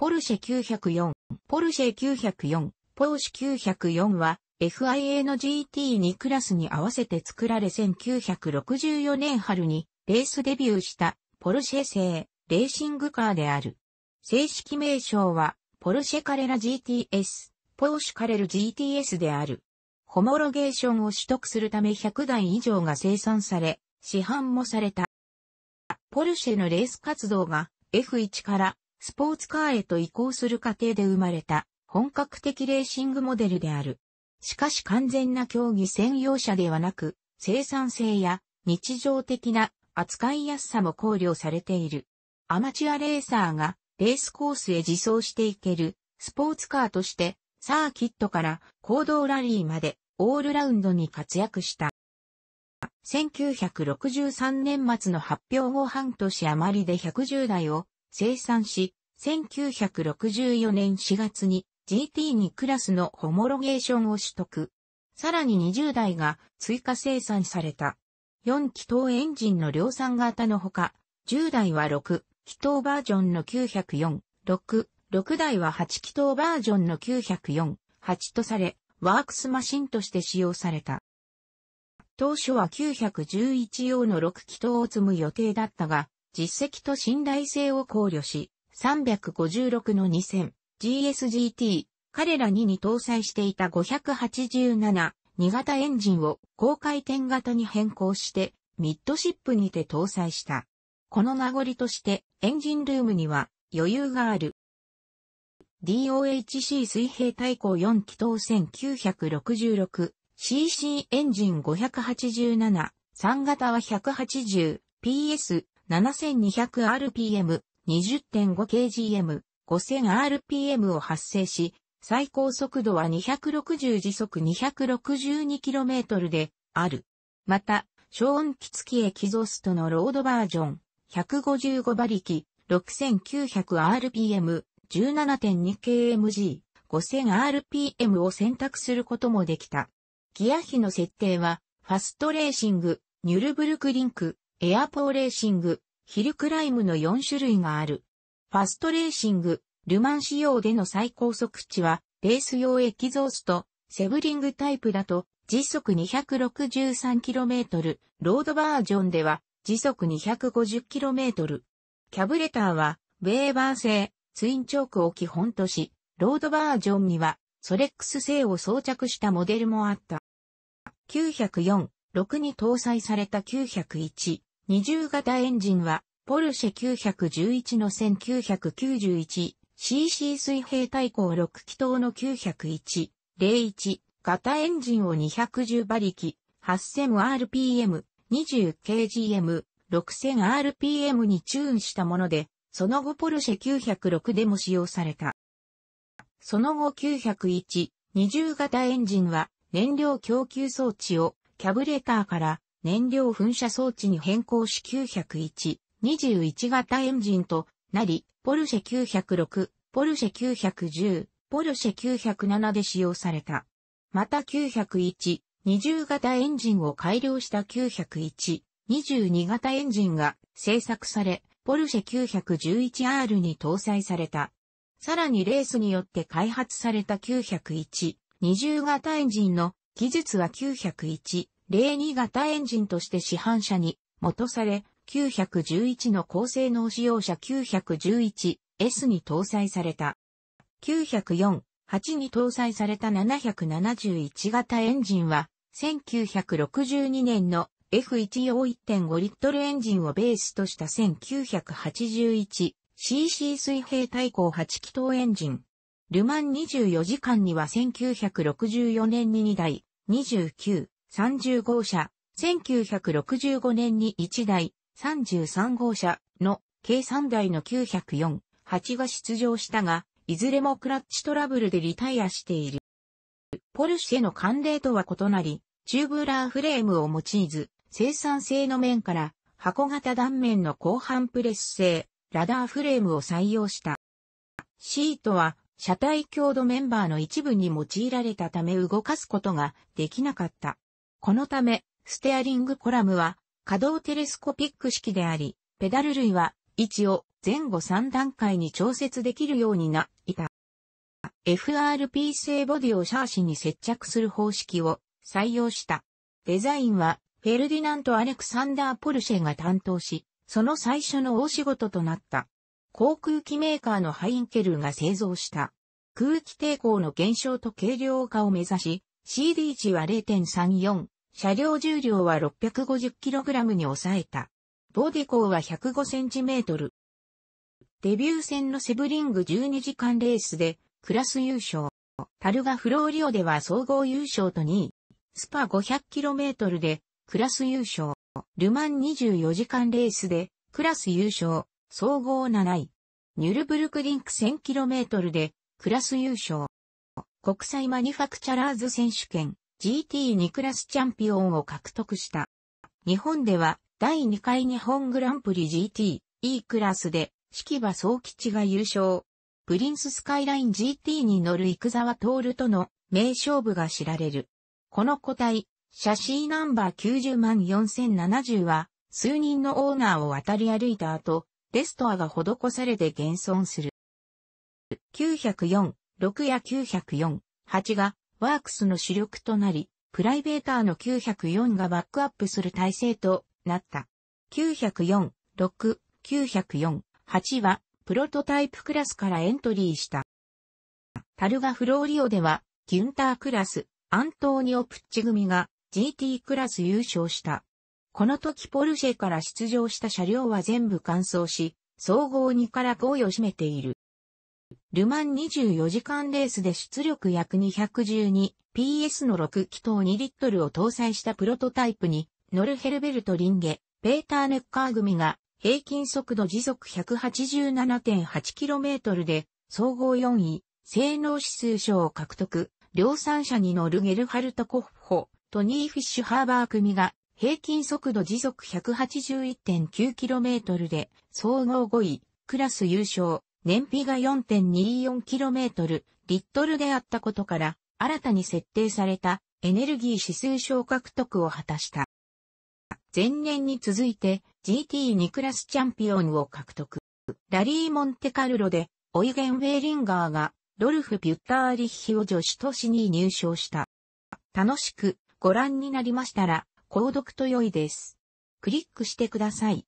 ポルシェ904、ポルシェ904、ポーシュ904は FIA の GT2 クラスに合わせて作られ1964年春にレースデビューしたポルシェ製レーシングカーである。正式名称はポルシェカレラ GTS、ポーシュカレル GTS である。ホモロゲーションを取得するため100台以上が生産され、市販もされた。ポルシェのレース活動が F1 からスポーツカーへと移行する過程で生まれた本格的レーシングモデルである。しかし完全な競技専用車ではなく、生産性や日常的な扱いやすさも考慮されている。アマチュアレーサーがレースコースへ自走していけるスポーツカーとしてサーキットから行動ラリーまでオールラウンドに活躍した。1963年末の発表後半年余りで110台を生産し、1964年4月に GT2 クラスのホモロゲーションを取得。さらに20台が追加生産された。4気筒エンジンの量産型のほか、10台は6気筒バージョンの904、6、6台は8気筒バージョンの904、8とされ、ワークスマシンとして使用された。当初は911用の6気筒を積む予定だったが、実績と信頼性を考慮し、356の 2000GSGT、彼らにに搭載していた587、2型エンジンを高回転型に変更して、ミッドシップにて搭載した。この名残として、エンジンルームには余裕がある。DOHC 水平対向4気筒 1966cc エンジン 587, 3型は 180ps 7200rpm、20.5kgm、5000rpm を発生し、最高速度は260時速 262km である。また、超音機付きエキゾストのロードバージョン、155馬力、6900rpm、17.2kmg、5000rpm を選択することもできた。ギア比の設定は、ファストレーシング、ニュルブルクリンク、エアポーレーシング、ヒルクライムの4種類がある。ファストレーシング、ルマン仕様での最高速値は、レース用エキゾースト、セブリングタイプだと、時速 263km、ロードバージョンでは、時速 250km。キャブレターは、ベーバー製、ツインチョークを基本とし、ロードバージョンには、ソレックス製を装着したモデルもあった。904、6に搭載された901、二重型エンジンは、ポルシェ911の 1991cc 水平対向6気筒の901、01型エンジンを210馬力、8000rpm、20kgm、6000rpm にチューンしたもので、その後ポルシェ906でも使用された。その後901、20型エンジンは燃料供給装置をキャブレターから燃料噴射装置に変更し901、21型エンジンとなり、ポルシェ906、ポルシェ910、ポルシェ907で使用された。また901、20型エンジンを改良した901、22型エンジンが製作され、ポルシェ 911R に搭載された。さらにレースによって開発された901、20型エンジンの技術は901、02型エンジンとして市販車に元され、911の高性能使用車 911S に搭載された。904、8に搭載された771型エンジンは、1962年の F1 4 1.5リットルエンジンをベースとした 1981cc 水平対向8気筒エンジン。ルマン24時間には1964年に2台、29、30号車、1965年に1台、33号車の計3台の904、8が出場したが、いずれもクラッチトラブルでリタイアしている。ポルシェの慣例とは異なり、チューブラーフレームを用いず、生産性の面から箱型断面の後半プレス製、ラダーフレームを採用した。シートは車体強度メンバーの一部に用いられたため動かすことができなかった。このため、ステアリングコラムは可動テレスコピック式であり、ペダル類は位置を前後3段階に調節できるようになった。FRP 製ボディをシャーシに接着する方式を採用した。デザインはフェルディナント・アレクサンダー・ポルシェが担当し、その最初の大仕事となった。航空機メーカーのハインケルが製造した。空気抵抗の減少と軽量化を目指し、CD 値は0.34、車両重量は 650kg に抑えた。ボディコーは 105cm。デビュー戦のセブリング12時間レースで、クラス優勝。タルガフローリオでは総合優勝と2位。スパ 500km で、クラス優勝。ルマン24時間レースで、クラス優勝。総合7位。ニュルブルクリンク 1000km で、クラス優勝。国際マニファクチャラーズ選手権 GT2 クラスチャンピオンを獲得した。日本では第2回日本グランプリ GT E クラスで式場総吉が優勝。プリンススカイライン GT に乗るト沢徹との名勝負が知られる。この個体、写真ナンバー90万4070は、数人のオーナーを渡り歩いた後、レストアが施されて現存する。904、6や904、8がワークスの主力となり、プライベーターの904がバックアップする体制となった。904、6、904、8はプロトタイプクラスからエントリーした。タルガフローリオでは、ギュンタークラス、アントーニオ・プッチ組が GT クラス優勝した。この時ポルシェから出場した車両は全部完走し、総合2から5位を占めている。ルマン24時間レースで出力約 212PS の6気筒2リットルを搭載したプロトタイプに、ノルヘルベルト・リンゲ、ペーター・ネッカー組が、平均速度時速 187.8km で、総合4位、性能指数賞を獲得、量産車に乗るゲルハルト・コッホ、トニー・フィッシュ・ハーバー組が、平均速度時速 181.9km で、総合5位、クラス優勝。燃費が 4.24km リットルであったことから、新たに設定されたエネルギー指数小獲得を果たした。前年に続いて GT2 クラスチャンピオンを獲得。ラリー・モンテカルロで、オイゲン・ウェーリンガーが、ドルフ・ピュッターリッヒを女子都市に入賞した。楽しくご覧になりましたら、購読と良いです。クリックしてください。